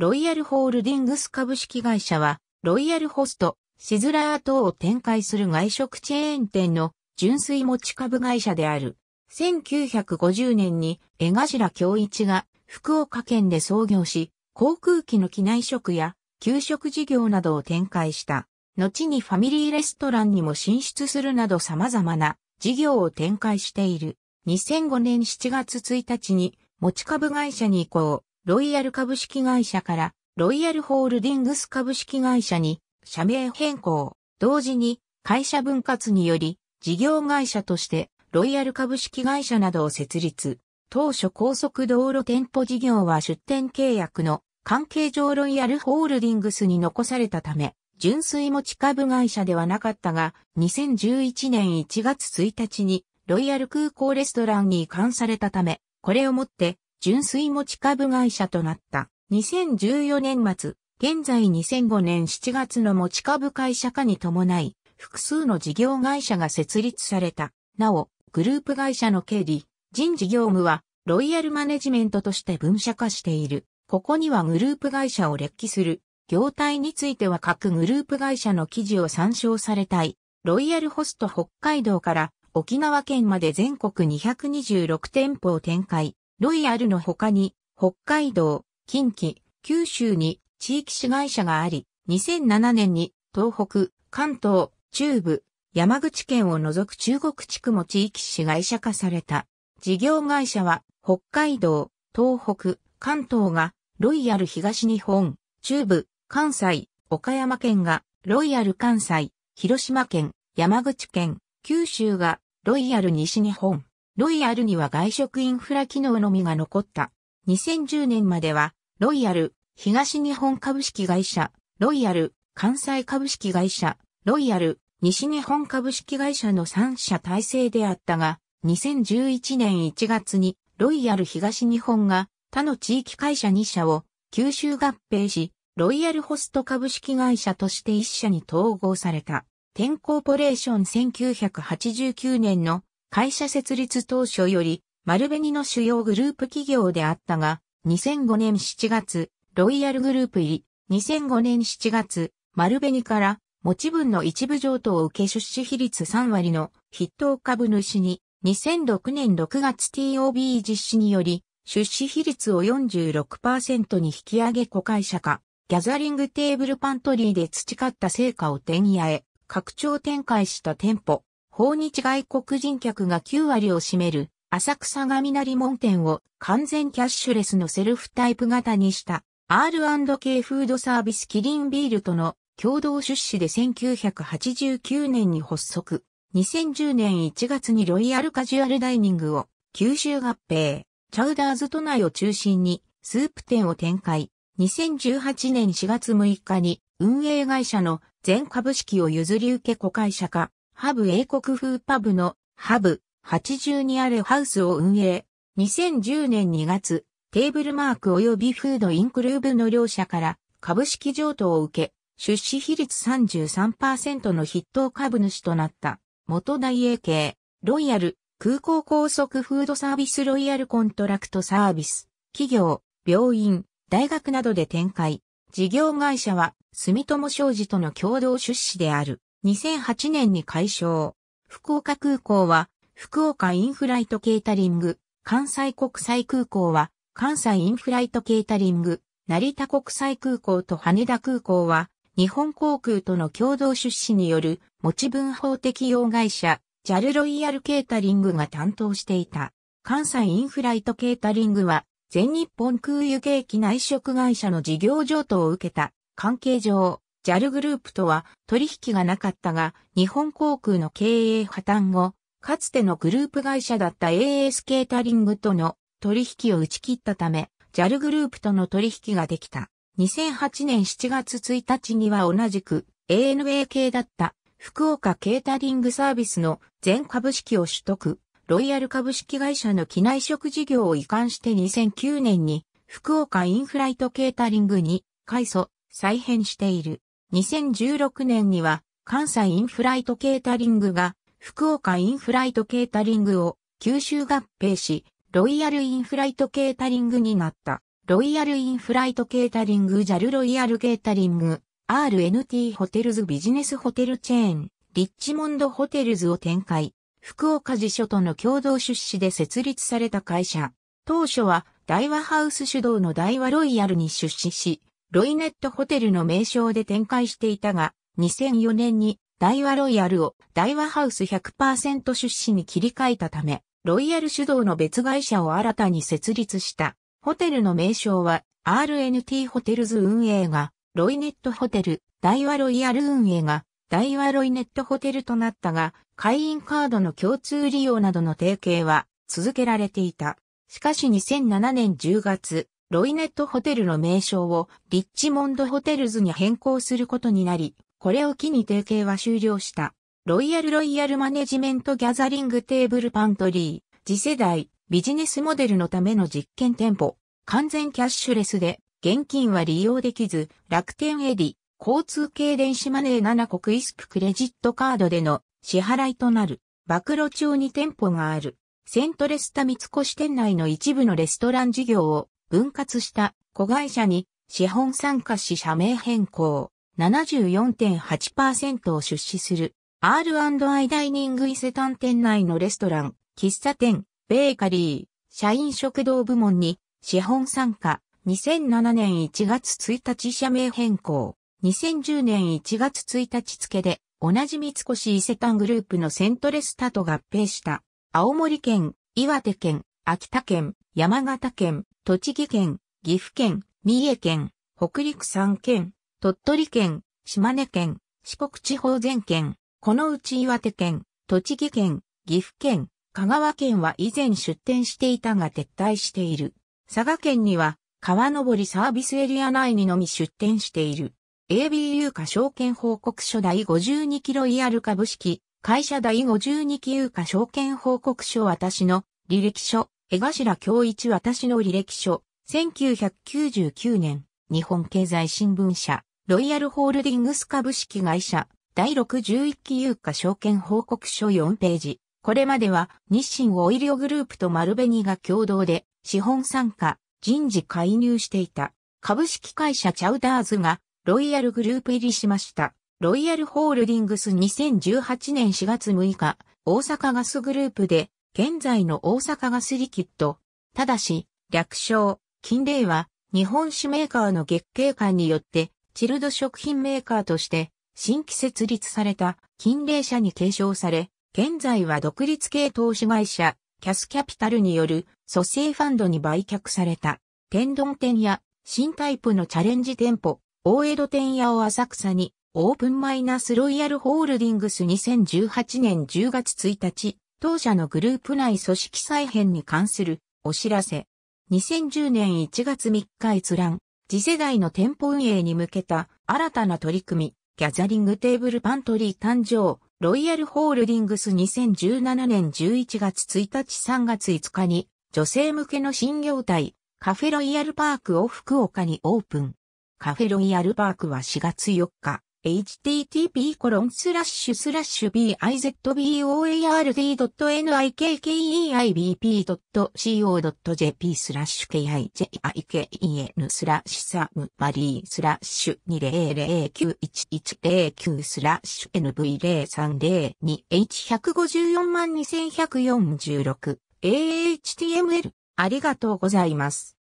ロイヤルホールディングス株式会社は、ロイヤルホスト、シズラー等を展開する外食チェーン店の純粋持ち株会社である。1950年に江頭京一が福岡県で創業し、航空機の機内食や給食事業などを展開した。後にファミリーレストランにも進出するなど様々な事業を展開している。2005年7月1日に持ち株会社に移行。ロイヤル株式会社からロイヤルホールディングス株式会社に社名変更。同時に会社分割により事業会社としてロイヤル株式会社などを設立。当初高速道路店舗事業は出店契約の関係上ロイヤルホールディングスに残されたため、純粋持ち株会社ではなかったが、2011年1月1日にロイヤル空港レストランに移管されたため、これをもって純粋持ち株会社となった。2014年末、現在2005年7月の持ち株会社化に伴い、複数の事業会社が設立された。なお、グループ会社の経理、人事業務は、ロイヤルマネジメントとして分社化している。ここにはグループ会社を列記する。業態については各グループ会社の記事を参照されたい。ロイヤルホスト北海道から沖縄県まで全国226店舗を展開。ロイヤルの他に、北海道、近畿、九州に地域市会社があり、2007年に東北、関東、中部、山口県を除く中国地区も地域市会社化された。事業会社は北海道、東北、関東がロイヤル東日本、中部、関西、岡山県がロイヤル関西、広島県、山口県、九州がロイヤル西日本。ロイヤルには外食インフラ機能のみが残った。2010年までは、ロイヤル、東日本株式会社、ロイヤル、関西株式会社、ロイヤル、西日本株式会社の3社体制であったが、2011年1月にロイヤル東日本が他の地域会社2社を九州合併し、ロイヤルホスト株式会社として1社に統合された。テンコーポレーション1989年の会社設立当初より丸紅の主要グループ企業であったが、2005年7月、ロイヤルグループ入り、2005年7月、丸紅から、持ち分の一部譲渡を受け出資比率3割の筆頭株主に、2006年6月 TOB 実施により、出資比率を46%に引き上げ子会社化、ギャザリングテーブルパントリーで培った成果を手にあえ、拡張展開した店舗、訪日外国人客が9割を占める浅草雷門店を完全キャッシュレスのセルフタイプ型にした R&K フードサービスキリンビールとの共同出資で1989年に発足。2010年1月にロイヤルカジュアルダイニングを九州合併、チャウダーズ都内を中心にスープ店を展開。2018年4月6日に運営会社の全株式を譲り受け子会社化。ハブ英国風パブのハブ82あるハウスを運営。2010年2月、テーブルマーク及びフードインクルーブの両社から株式譲渡を受け、出資比率33%の筆頭株主となった。元大英系、ロイヤル、空港高速フードサービスロイヤルコントラクトサービス、企業、病院、大学などで展開。事業会社は、住友商事との共同出資である。2008年に解消。福岡空港は、福岡インフライトケータリング、関西国際空港は、関西インフライトケータリング、成田国際空港と羽田空港は、日本航空との共同出資による持ち分法適用会社、JAL ロイヤルケータリングが担当していた。関西インフライトケータリングは、全日本空輸景気内食会社の事業譲渡を受けた関係上、JAL グループとは取引がなかったが、日本航空の経営破綻後、かつてのグループ会社だった AS ケータリングとの取引を打ち切ったため、JAL グループとの取引ができた。2008年7月1日には同じく ANA 系だった福岡ケータリングサービスの全株式を取得、ロイヤル株式会社の機内食事業を移管して2009年に福岡インフライトケータリングに改祖再編している。2016年には関西インフライトケータリングが福岡インフライトケータリングを吸収合併し、ロイヤルインフライトケータリングになった。ロイヤルインフライトケータリング JAL ロイヤルケータリング RNT ホテルズビジネスホテルチェーンリッチモンドホテルズを展開。福岡辞所との共同出資で設立された会社。当初は大和ハウス主導の大和ロイヤルに出資し、ロイネットホテルの名称で展開していたが、2004年に大和ロイヤルを大和ハウス100%出資に切り替えたため、ロイヤル主導の別会社を新たに設立した。ホテルの名称は RNT ホテルズ運営がロイネットホテル、大和ロイヤル運営が大和ロイネットホテルとなったが、会員カードの共通利用などの提携は続けられていた。しかし2007年10月、ロイネットホテルの名称をリッチモンドホテルズに変更することになり、これを機に提携は終了した。ロイヤルロイヤルマネジメントギャザリングテーブルパントリー、次世代ビジネスモデルのための実験店舗、完全キャッシュレスで現金は利用できず、楽天エディ、交通系電子マネー7国イスククレジットカードでの支払いとなる、暴露中に店舗がある、セントレスタ三越店内の一部のレストラン事業を分割した子会社に資本参加し社名変更74.8%を出資する R&I ダイニング伊勢丹店内のレストラン、喫茶店、ベーカリー、社員食堂部門に資本参加2007年1月1日社名変更2010年1月1日付で同じ三越伊勢丹グループのセントレスタと合併した青森県、岩手県、秋田県、山形県、栃木県、岐阜県、三重県、北陸三県、鳥取県、島根県、四国地方全県、このうち岩手県、栃木県、岐阜県、香川県は以前出店していたが撤退している。佐賀県には川登りサービスエリア内にのみ出店している。ABU 化証券報告書第52キロアル株式、会社第52期有価証券報告書私の履歴書江頭京一私の履歴書、1999年、日本経済新聞社、ロイヤルホールディングス株式会社、第61期有価証券報告書4ページ。これまでは日清オイリオグループと丸紅が共同で資本参加、人事介入していた株式会社チャウダーズがロイヤルグループ入りしました。ロイヤルホールディングス2018年4月6日、大阪ガスグループで現在の大阪ガスリキッド。ただし、略称、金霊は、日本酒メーカーの月経館によって、チルド食品メーカーとして、新規設立された金霊社に継承され、現在は独立系投資会社、キャスキャピタルによる蘇生ファンドに売却された。天丼店や新タイプのチャレンジ店舗、大江戸店屋を浅草に、オープンマイナスロイヤルホールディングス2018年10月1日、当社のグループ内組織再編に関するお知らせ。2010年1月3日閲覧、次世代の店舗運営に向けた新たな取り組み、ギャザリングテーブルパントリー誕生、ロイヤルホールディングス2017年11月1日3月5日に、女性向けの新業態、カフェロイヤルパークを福岡にオープン。カフェロイヤルパークは4月4日、http コロンスラッシュスラッシュ b i z b o a r d n i k e i b p c o j p スラッシュ kijiken スラッシュサムマリースラッシュ2009110スラッシュ NV0302H1542,146 AHTML ありがとうございます。